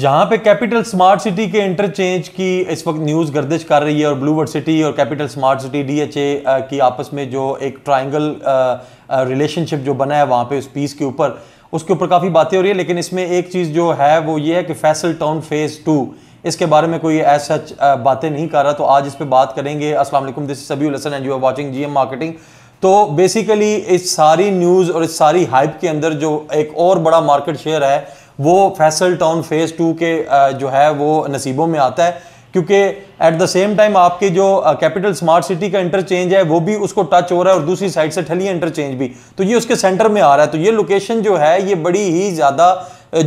जहां पे Capital Smart City के इंटरचेंज की इस वक्त न्यूज़ गर्दिश कर रही है और ब्लूवर्ड सिटी और कैपिटल स्मार्ट सिटी डीएचए की आपस में जो एक ट्रायंगल रिलेशनशिप जो बना है वहां पे उस पीस के ऊपर उसके ऊपर काफ़ी बातें हो रही है लेकिन इसमें एक चीज़ जो है वो ये है कि फैसल टाउन फेज़ टू इसके बारे में कोई ऐसा बातें नहीं कर रहा तो आज इस पर बात करेंगे असल दिस सभी and you are watching G marketing तो बेसिकली इस सारी न्यूज़ और इस सारी हाइप के अंदर जो एक और बड़ा मार्केट शेयर है वो फैसल टाउन फेज़ टू के जो है वो नसीबों में आता है क्योंकि एट द सेम टाइम आपके जो कैपिटल स्मार्ट सिटी का इंटरचेंज है वो भी उसको टच हो रहा है और दूसरी साइड से ठली इंटरचेंज भी तो ये उसके सेंटर में आ रहा है तो ये लोकेशन जो है ये बड़ी ही ज़्यादा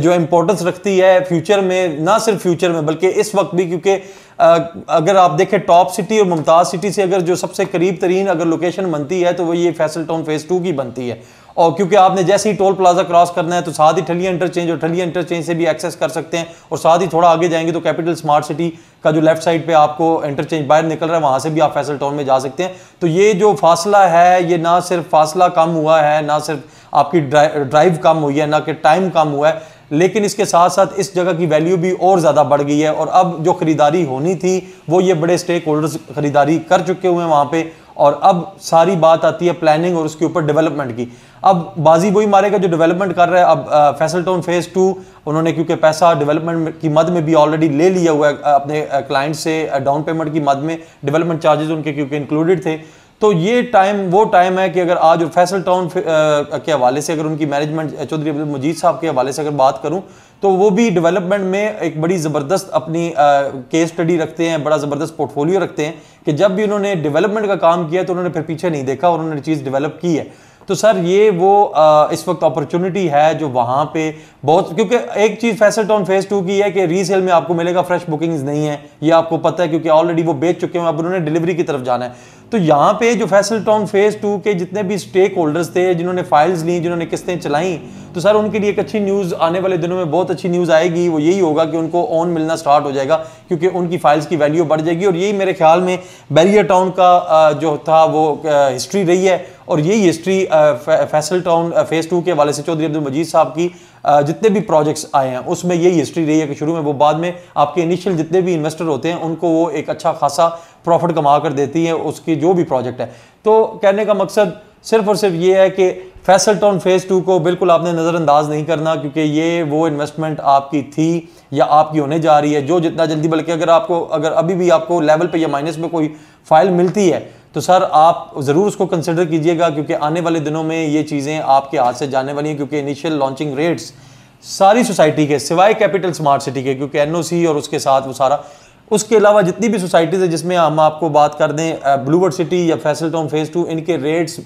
जो इम्पोर्टेंस रखती है फ्यूचर में ना सिर्फ फ्यूचर में बल्कि इस वक्त भी क्योंकि अगर आप देखें टॉप सिटी और मुमताज़ सिटी से अगर जो सबसे करीब तरीन अगर लोकेशन बनती है तो वो ये फैसल टाउन फेज़ टू की बनती है और क्योंकि आपने जैसे ही टोल प्लाजा क्रॉस करना है तो साथ ही ठलिया इंटरचेंज और ठली इंटरचेंज से भी एक्सेस कर सकते हैं और साथ ही थोड़ा आगे जाएंगे तो कैपिटल स्मार्ट सिटी का जो लेफ्ट साइड पे आपको इंटरचेंज बाहर निकल रहा है वहाँ से भी आप फैसल टाउन में जा सकते हैं तो ये जो फासला है ये ना सिर्फ फासला कम हुआ है ना सिर्फ आपकी ड्राइव कम हुई है ना कि टाइम कम हुआ है लेकिन इसके साथ साथ इस जगह की वैल्यू भी और ज़्यादा बढ़ गई है और अब जो ख़रीदारी होनी थी वो ये बड़े स्टेक होल्डर्स ख़रीदारी कर चुके हुए हैं वहाँ पर और अब सारी बात आती है प्लानिंग और उसके ऊपर डेवलपमेंट की अब बाजी वही मारेगा जो डेवलपमेंट कर रहा है अब फैसल टाउन फेज़ टू उन्होंने क्योंकि पैसा डेवलपमेंट की मद में भी ऑलरेडी ले लिया हुआ है अपने क्लाइंट से डाउन पेमेंट की मद में डेवलपमेंट चार्जेस उनके क्योंकि इंक्लूडेड थे तो ये टाइम वो टाइम है कि अगर आज और फैसल टाउन के हवाले से अगर उनकी मैनेजमेंट चौधरी अब्दुल मजीद साहब के हवाले से अगर बात करूं तो वो भी डेवलपमेंट में एक बड़ी ज़बरदस्त अपनी केस स्टडी रखते हैं बड़ा ज़बरदस्त पोर्टफोलियो रखते हैं कि जब भी उन्होंने डेवलपमेंट का काम किया तो उन्होंने फिर पीछे नहीं देखा और उन्होंने चीज़ डेवलप की है तो सर ये वो आ, इस वक्त अपॉर्चुनिटी है जो वहाँ पे बहुत क्योंकि एक चीज़ फैसल टाउन फेज टू की है कि रीसेल में आपको मिलेगा फ्रेश बुकिंग्स नहीं है ये आपको पता है क्योंकि ऑलरेडी वो बेच चुके हैं अब उन्होंने डिलीवरी की तरफ जाना है तो यहाँ पे जो फैसल टाउन फेज टू के जितने भी स्टेक होल्डर्स थे जिन्होंने फाइल्स ली जिन्होंने किस्तें चलाई तो सर उनके लिए एक अच्छी न्यूज़ आने वाले दिनों में बहुत अच्छी न्यूज़ आएगी वो यही होगा कि उनको ऑन मिलना स्टार्ट हो जाएगा क्योंकि उनकी फाइल्स की वैल्यू बढ़ जाएगी और यही मेरे ख्याल में बैरियर टाउन का जो था वो हिस्ट्री रही है और यही history Faisal town phase two के वाले से चौधरी अब्दुल मजीद साहब की जितने भी प्रोजेक्ट्स आए हैं उसमें यही हिस्ट्री रही है कि शुरू में वो बाद में आपके इनिशियल जितने भी इन्वेस्टर होते हैं उनको वो एक अच्छा खासा प्रॉफिट कमा कर देती है उसकी जो भी प्रोजेक्ट है तो कहने का मकसद सिर्फ और सिर्फ ये है कि फैसल टाउन फेज़ टू को बिल्कुल आपने नज़रअंदाज नहीं करना क्योंकि ये वो इन्वेस्टमेंट आपकी थी या आपकी होने जा रही है जो जितना जल्दी बल्कि अगर आपको अगर अभी भी आपको लेवल पे या माइनस में कोई फाइल मिलती है तो सर आप ज़रूर उसको कंसिडर कीजिएगा क्योंकि आने वाले दिनों में ये चीज़ें आपके हाथ से जाने वाली हैं क्योंकि इनिशियल लॉन्चिंग रेट्स सारी सोसाइटी के सिवाय कैपिटल स्मार्ट सिटी के क्योंकि एन और उसके साथ वो सारा उसके अलावा जितनी भी सोसाइटीज़ है जिसमें हम आपको बात कर दें ब्लूवर्ड सिटी या फैसल टाउन फेज़ टू इनके rates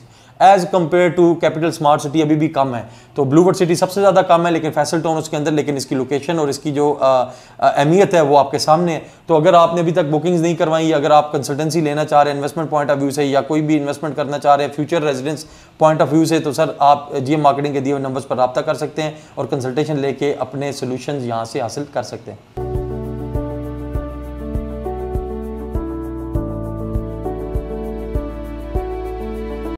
as compare to Capital Smart City अभी भी कम है तो ब्लूवर्ड सिटी सबसे ज़्यादा कम है लेकिन फैसल टाउन उसके अंदर लेकिन इसकी लोकेशन और इसकी जो अहमियत है वो आपके सामने है तो अगर आपने अभी तक बुकिंग्स नहीं करवाई अगर आप कंसल्टेंसी लेना चाह रहे हैं इन्वेस्टमेंट पॉइंट ऑफ व्यू से या कोई भी इन्वेस्टमेंट करना चाह रहे हैं future residence point of view से तो सर आप जीएम मार्केटिंग के दिए नंबर नंबर्स पर रबा कर सकते हैं और कंसल्टेशन लेके अपने सोल्यूशन यहाँ से हासिल कर सकते हैं